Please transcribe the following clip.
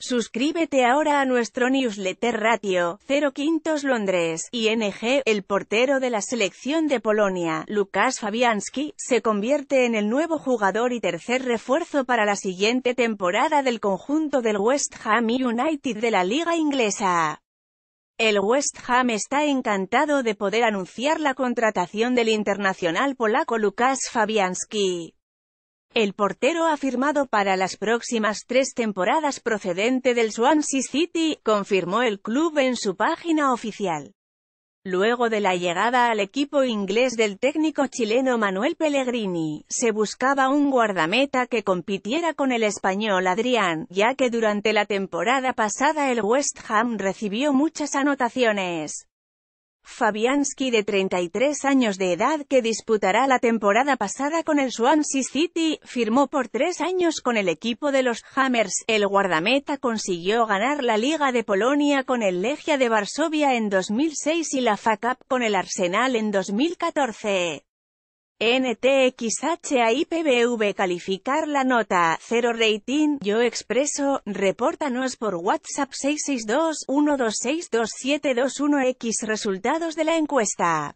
Suscríbete ahora a nuestro newsletter Ratio, 0 Quintos Londres, ING, el portero de la selección de Polonia, Lukas Fabianski, se convierte en el nuevo jugador y tercer refuerzo para la siguiente temporada del conjunto del West Ham United de la Liga Inglesa. El West Ham está encantado de poder anunciar la contratación del internacional polaco Lukas Fabianski. El portero ha firmado para las próximas tres temporadas procedente del Swansea City, confirmó el club en su página oficial. Luego de la llegada al equipo inglés del técnico chileno Manuel Pellegrini, se buscaba un guardameta que compitiera con el español Adrián, ya que durante la temporada pasada el West Ham recibió muchas anotaciones. Fabianski de 33 años de edad que disputará la temporada pasada con el Swansea City, firmó por tres años con el equipo de los Hammers. El guardameta consiguió ganar la Liga de Polonia con el Legia de Varsovia en 2006 y la FA Cup con el Arsenal en 2014. NTXHIPBV calificar la nota, 0 rating, yo expreso, repórtanos por WhatsApp 662 126 x resultados de la encuesta.